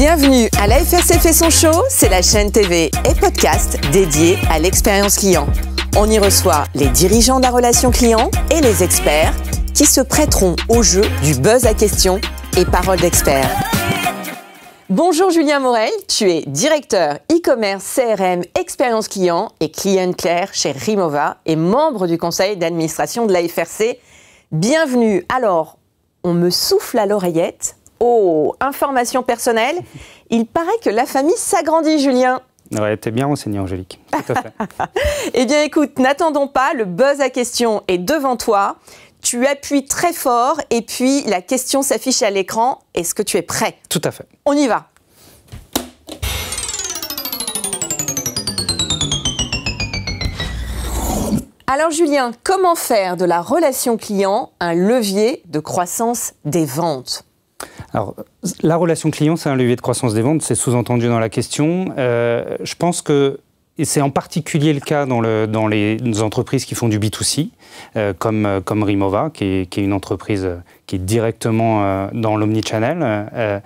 Bienvenue à l'AFRC fait son show, c'est la chaîne TV et podcast dédiée à l'expérience client. On y reçoit les dirigeants de la relation client et les experts qui se prêteront au jeu du buzz à questions et paroles d'experts. Bonjour Julien Morel, tu es directeur e-commerce CRM expérience client et client clair chez Rimova et membre du conseil d'administration de l'AFRC. Bienvenue. Alors, on me souffle à l'oreillette Oh, information personnelle. Il paraît que la famille s'agrandit, Julien. Ouais, t'es bien renseigné, Angélique. Tout à fait. eh bien, écoute, n'attendons pas, le buzz à question est devant toi. Tu appuies très fort et puis la question s'affiche à l'écran. Est-ce que tu es prêt Tout à fait. On y va. Alors Julien, comment faire de la relation client un levier de croissance des ventes alors, la relation client, c'est un levier de croissance des ventes, c'est sous-entendu dans la question. Euh, je pense que et c'est en particulier le cas dans, le, dans, les entreprises qui font du B2C, euh, comme, euh, comme Rimova, qui est, qui est, une entreprise euh, qui est directement dans l'omnichannel. Euh,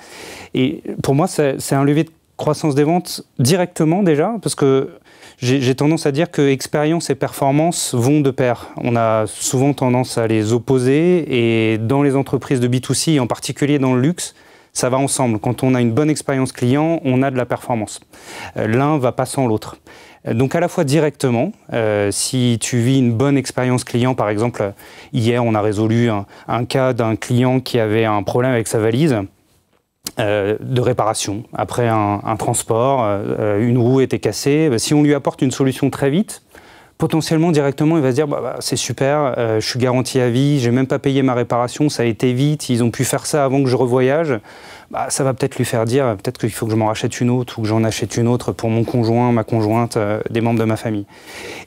et pour moi, c'est un levier de croissance des ventes directement déjà, parce que j'ai tendance à dire que expérience et performance vont de pair. On a souvent tendance à les opposer et dans les entreprises de B2C, en particulier dans le luxe, ça va ensemble. Quand on a une bonne expérience client, on a de la performance. Euh, l'un va pas sans l'autre. Euh, donc à la fois directement, euh, si tu vis une bonne expérience client, par exemple, hier on a résolu un cas d'un client qui avait un problème avec sa valise, euh, de réparation. Après un, transport, euh, une roue était cassée. Bah, si on lui apporte une solution très vite, potentiellement directement, il va se dire bah, bah, c'est super, euh, je suis garanti à vie, j'ai même pas payé ma réparation, ça a été vite, ils ont pu faire ça avant que je revoyage. ça va peut-être lui faire dire peut-être qu'il faut que je m'en rachète une autre ou que j'en achète une autre pour mon conjoint, ma conjointe, des membres de ma famille.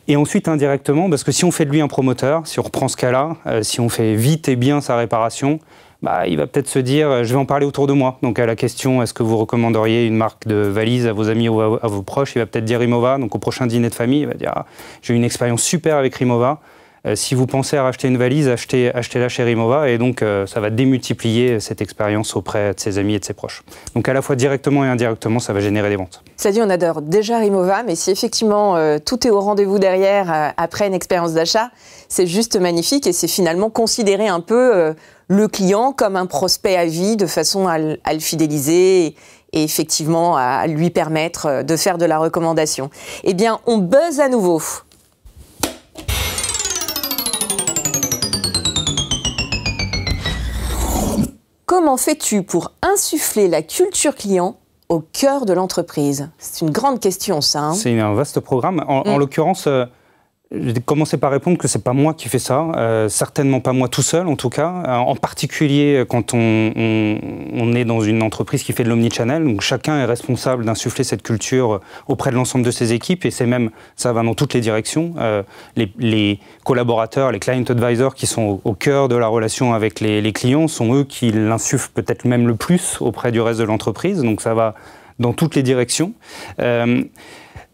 Et ensuite indirectement, parce que si on fait de lui un promoteur, si on reprend ce cas-là, si on fait vite et bien sa réparation, bah, il va peut-être se dire euh, je vais en parler autour de moi. Donc à la question est-ce que vous recommanderiez une marque de valise à vos amis ou à, vos proches, il va peut-être dire Rimova. Donc au prochain dîner de famille, il va dire ah, j'ai eu une expérience super avec Rimova. Euh, si vous pensez à racheter une valise, achetez, la chez Rimova et donc euh, ça va démultiplier cette expérience auprès de ses amis et de ses proches. Donc à la fois directement et indirectement, ça va générer des ventes. Ça dit, on adore déjà Rimova, mais si effectivement euh, tout est au rendez-vous derrière après une expérience d'achat, c'est juste magnifique et c'est finalement considérer un peu le client comme un prospect à vie de façon à, le fidéliser et, et effectivement à lui permettre de faire de la recommandation. Eh bien, on buzz à nouveau. Comment fais-tu pour insuffler la culture client au cœur de l'entreprise C'est une grande question, ça. Hein. C'est un vaste programme. en mm. l'occurrence, euh, j'ai commencé par répondre que c'est pas moi qui fais ça, euh, certainement pas moi tout seul en tout cas, euh, en particulier euh, quand on, on, est dans une entreprise qui fait de l'omnichannel, donc chacun est responsable d'insuffler cette culture auprès de l'ensemble de ses équipes et c'est même, ça va dans toutes les directions, euh, les, collaborateurs, les client advisors qui sont au, cœur de la relation avec les, les clients sont eux qui l'insufflent peut-être même le plus auprès du reste de l'entreprise, donc ça va dans toutes les directions.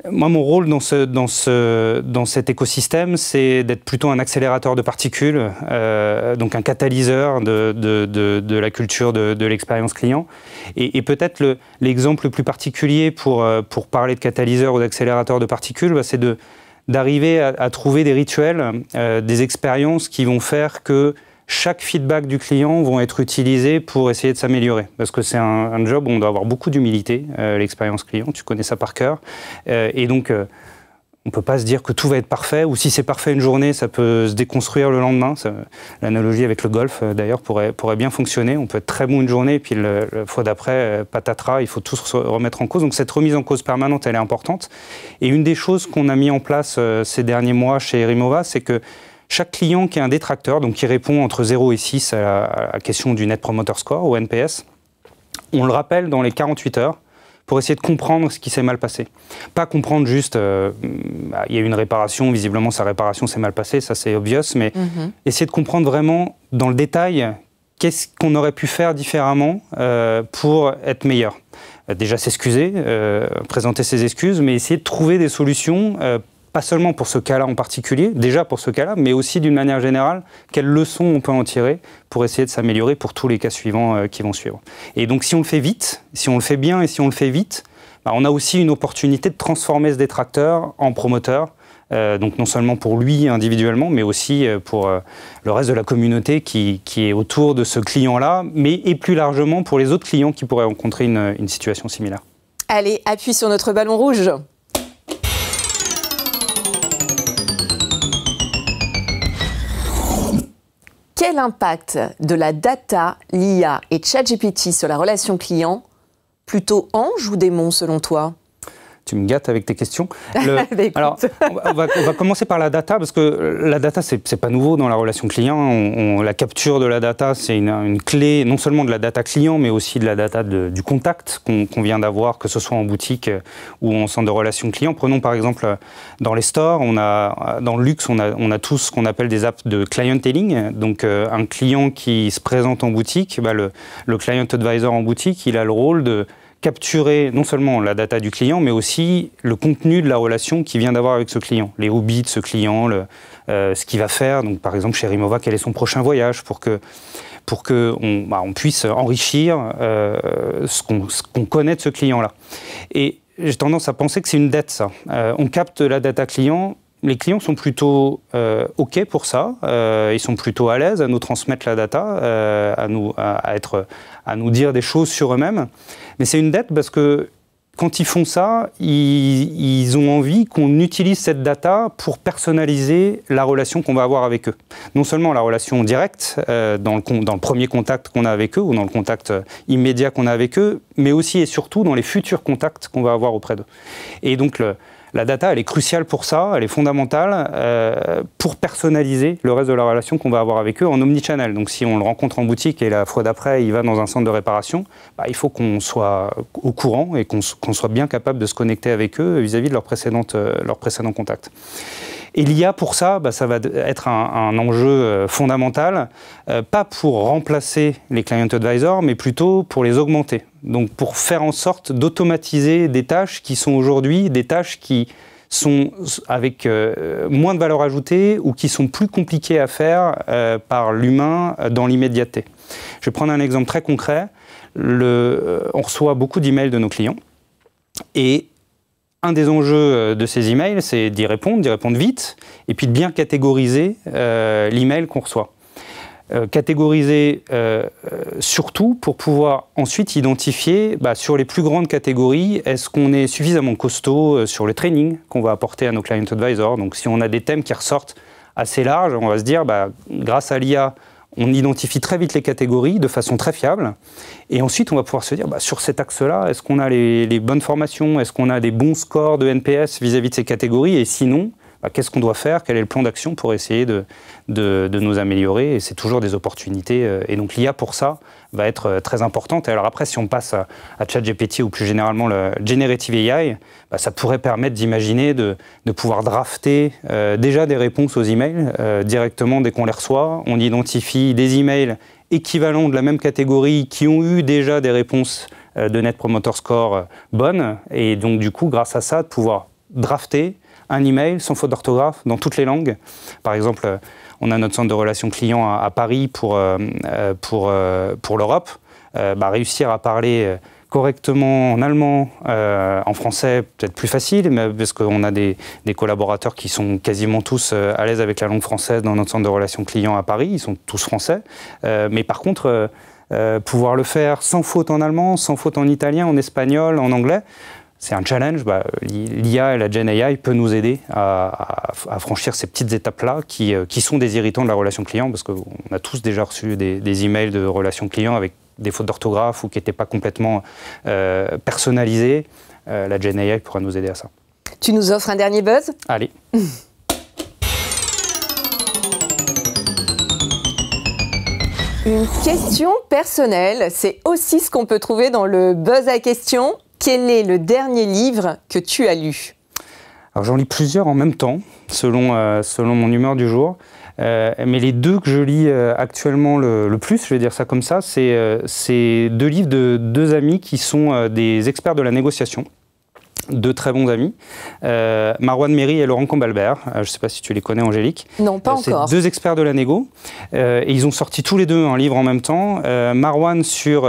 Moi, mon rôle dans, ce, dans, ce, dans cet écosystème, c'est d'être plutôt un accélérateur de particules, euh, donc un catalyseur de, de, de, la culture de, l'expérience client. Et, peut-être l'exemple le, plus particulier pour, euh, pour parler de catalyseur ou d'accélérateur de particules, bah, c'est d'arriver à, trouver des rituels, euh, des expériences qui vont faire que chaque feedback du client vont être utilisés pour essayer de s'améliorer. Parce que c'est un, job où on doit avoir beaucoup d'humilité, euh, l'expérience client, tu connais ça par cœur. Euh, et donc, euh, on ne peut pas se dire que tout va être parfait, ou si c'est parfait une journée, ça peut se déconstruire le lendemain. L'analogie avec le golf, d'ailleurs, pourrait, pourrait bien fonctionner. On peut être très bon une journée, et puis le, le fois d'après, patatras, il faut tout se remettre en cause. Donc cette remise en cause permanente, elle est importante. Et une des choses qu'on a mis en place ces derniers mois chez Rimova, c'est que chaque client qui est un détracteur, donc qui répond entre 0 et 6 à la question du Net Promoter Score ou NPS, on le rappelle dans les 48 heures pour essayer de comprendre ce qui s'est mal passé. Pas comprendre juste, euh, bah, il y a eu une réparation, visiblement sa réparation s'est mal passée, ça c'est obvious, mais mm-hmm. essayer de comprendre vraiment dans le détail qu'est-ce qu'on aurait pu faire différemment euh, pour être meilleur. Euh, déjà s'excuser, présenter ses excuses, mais essayer de trouver des solutions pas seulement pour ce cas-là en particulier, déjà pour ce cas-là, mais aussi d'une manière générale, quelles leçons on peut en tirer pour essayer de s'améliorer pour tous les cas suivants euh, qui vont suivre. Et donc si on le fait vite, si on le fait bien et si on le fait vite, bah, on a aussi une opportunité de transformer ce détracteur en promoteur. Euh, donc non seulement pour lui individuellement, mais aussi euh, pour le reste de la communauté qui, est autour de ce client-là, mais et plus largement pour les autres clients qui pourraient rencontrer une, une situation similaire. Allez, appuie sur notre ballon rouge. Quel impact de la data, l'IA et ChatGPT sur la relation client Plutôt ange ou démon selon toi tu me gâtes avec tes questions. Bah, alors, on va, commencer par la data, parce que la data, c'est n'est pas nouveau dans la relation client. On, la capture de la data, c'est une, clé non seulement de la data client, mais aussi de la data du contact qu'on vient d'avoir, que ce soit en boutique euh, ou en centre de relation client. Prenons par exemple euh, dans les stores, on a, euh, dans le luxe, on a, on a ce qu'on appelle des apps de clienteling. Donc, un client qui se présente en boutique, bah, le client advisor en boutique, il a le rôle de capturer non seulement la data du client, mais aussi le contenu de la relation qu'il vient d'avoir avec ce client, les hobbies de ce client, le, euh, ce qu'il va faire. Donc, par exemple, chez Rimova, quel est son prochain voyage pour que pour qu'on bah, on puisse enrichir euh, ce qu'on connaît de ce client-là. Et j'ai tendance à penser que c'est une dette, ça. Euh, on capte la data client, les clients sont plutôt OK pour ça. ils sont plutôt à l'aise à nous transmettre la data, à, nous, être, à nous dire des choses sur eux-mêmes. Mais c'est une dette parce que quand ils font ça, ils, ont envie qu'on utilise cette data pour personnaliser la relation qu'on va avoir avec eux. Non seulement la relation directe, euh, dans, le, dans, le, premier contact qu'on a avec eux ou dans le contact euh, immédiat qu'on a avec eux, mais aussi et surtout dans les futurs contacts qu'on va avoir auprès d'eux. Et donc la data, elle est cruciale pour ça, elle est fondamentale euh, pour personnaliser le reste de la relation qu'on va avoir avec eux en omnichannel. Donc si on le rencontre en boutique et la fois d'après, il va dans un centre de réparation, bah, il faut qu'on soit au courant et qu'on soit bien capable de se connecter avec eux vis-à-vis de leurs précédente, euh, contacts. leur précédent contact. Et l'IA, pour ça, bah, ça va être un, enjeu euh, fondamental, pas pour remplacer les client advisors, mais plutôt pour les augmenter. Donc pour faire en sorte d'automatiser des tâches qui sont aujourd'hui des tâches qui sont avec euh, moins de valeur ajoutée ou qui sont plus compliquées à faire euh, par l'humain dans l'immédiateté. Je vais prendre un exemple très concret. Euh, on reçoit beaucoup d'emails de nos clients et un des enjeux de ces emails, c'est d'y répondre, d'y répondre vite, et puis de bien catégoriser l'email qu'on reçoit. Euh, catégoriser euh, euh, surtout pour pouvoir ensuite identifier bah, sur les plus grandes catégories, est-ce qu'on est suffisamment costaud sur le training qu'on va apporter à nos client advisors. Donc si on a des thèmes qui ressortent assez larges, on va se dire, bah, grâce à l'IA, on identifie très vite les catégories de façon très fiable. Et ensuite, on va pouvoir se dire, bah, sur cet axe-là, est-ce qu'on a les, bonnes formations Est-ce qu'on a des bons scores de NPS vis à -vis de ces catégories Et sinon, bah, qu'est-ce qu'on doit faire, quel est le plan d'action pour essayer de, de, nous améliorer. Et c'est toujours des opportunités. Euh, et donc l'IA pour ça va être euh, très importante. Et alors après, si on passe à, ChatGPT ou plus généralement le Generative AI, bah, ça pourrait permettre d'imaginer de, pouvoir drafter euh, déjà des réponses aux emails directement dès qu'on les reçoit. On identifie des emails équivalents de la même catégorie qui ont eu déjà des réponses de Net Promoter Score bonnes. Et donc du coup, grâce à ça, de pouvoir drafter un email sans faute d'orthographe dans toutes les langues. Par exemple, euh, on a notre centre de relations clients à, Paris pour, euh, euh, pour, pour l'Europe. Bah, réussir à parler correctement en allemand, en français peut-être plus facile, mais parce qu'on a des, des, collaborateurs qui sont quasiment tous à l'aise avec la langue française dans notre centre de relations clients à Paris, ils sont tous français. mais par contre, pouvoir le faire sans faute en allemand, sans faute en italien, en espagnol, en anglais, c'est un challenge. Bah, L'IA et la Gen AI peut nous aider à, franchir ces petites étapes-là euh, qui, sont des irritants de la relation client, parce qu'on a tous déjà reçu des, emails de relations clients avec des fautes d'orthographe ou qui n'étaient pas complètement euh, personnalisées. Euh, la Gen AI pourra nous aider à ça. Tu nous offres un dernier buzz Allez. Une question personnelle, c'est aussi ce qu'on peut trouver dans le buzz à questions quel est le dernier livre que tu as lu Alors j'en lis plusieurs en même temps, selon, euh, selon mon humeur du jour. Euh, mais les deux que je lis euh, actuellement le, le, plus, je vais dire ça comme ça, c'est deux livres de deux amis qui sont des experts de la négociation deux très bons amis, euh, Marwan Méry et Laurent Combalbert. Euh, je ne sais pas si tu les connais, Angélique. Non, pas euh, encore. Deux experts de la négo. Euh, et ils ont sorti tous les deux un livre en même temps. Marwan sur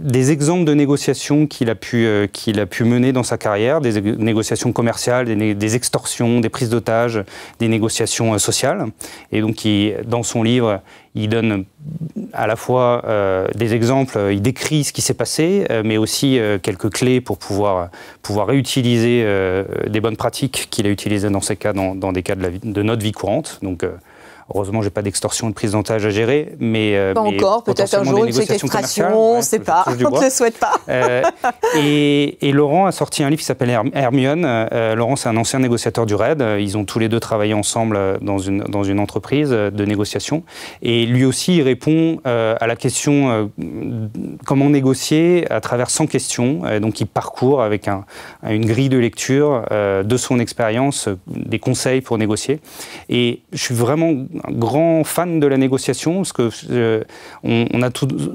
des exemples de négociations qu'il a, pu, qu'il a pu mener dans sa carrière, des négociations commerciales, des, extorsions, des prises d'otages, des négociations sociales. Et donc, dans son livre, il donne euh, à la fois euh, des exemples, euh, il décrit ce qui s'est passé, mais aussi quelques clés pour pouvoir, pouvoir réutiliser des bonnes pratiques qu'il a utilisées dans ces cas, dans, des cas de, de, notre vie courante. Donc, Heureusement, j'ai pas d'extorsion de prise d'otage à gérer, mais euh, pas encore. Peut-être un jour une séquestration, on ne sait pas. on ne le souhaite pas. Euh, et, Laurent a sorti un livre qui s'appelle Hermione. Euh, Laurent, c'est un ancien négociateur du RAID. Ils ont tous les deux travaillé ensemble dans une dans une entreprise de négociation. Et lui aussi, il répond à la question comment négocier à travers 100 questions. donc, il parcourt avec une grille de lecture de son expérience des conseils pour négocier. Et je suis vraiment un grand fan de la négociation, parce que euh, on, a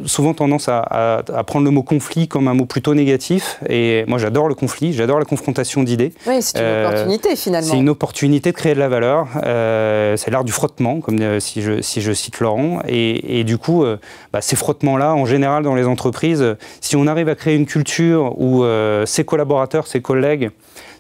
souvent tendance à, prendre le mot conflit comme un mot plutôt négatif. Et moi, j'adore le conflit, j'adore la confrontation d'idées. Oui, c'est une euh, opportunité finalement. C'est une opportunité de créer de la valeur. Euh, c'est l'art du frottement, comme si je, si, je, cite Laurent. Et, du coup, bah, ces frottements-là, en général, dans les entreprises, si on arrive à créer une culture où ses collaborateurs, ses collègues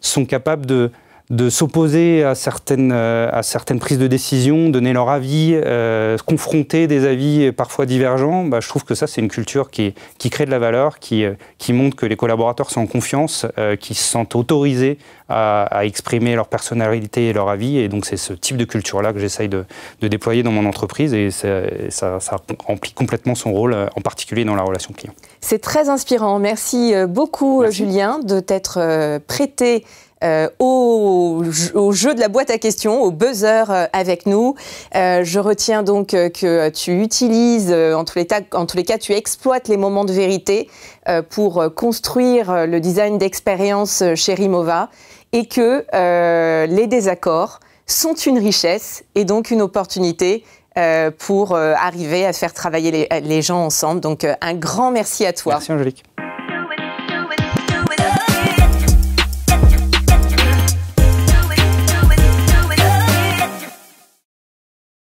sont capables de de s'opposer à certaines, euh, à certaines prises de décision, donner leur avis, euh, confronter des avis parfois divergents, bah, je trouve que ça, c'est une culture qui, qui crée de la valeur, qui, euh, qui montre que les collaborateurs sont en confiance, euh, qui se sentent autorisés à, à, exprimer leur personnalité et leur avis. Et donc, c'est ce type de culture-là que j'essaye de, de, déployer dans mon entreprise et ça, ça remplit complètement son rôle, en particulier dans la relation client. C'est très inspirant. Merci beaucoup, Julien, de t'être prêté euh, au, jeu de la boîte à questions, au buzzer euh, avec nous. Euh, je retiens donc que tu utilises, en tous, les cas, tu exploites les moments de vérité pour construire le design d'expérience chez Rimova et que les désaccords sont une richesse et donc une opportunité pour arriver à faire travailler les, les gens ensemble. Donc un grand merci à toi. Merci Angélique.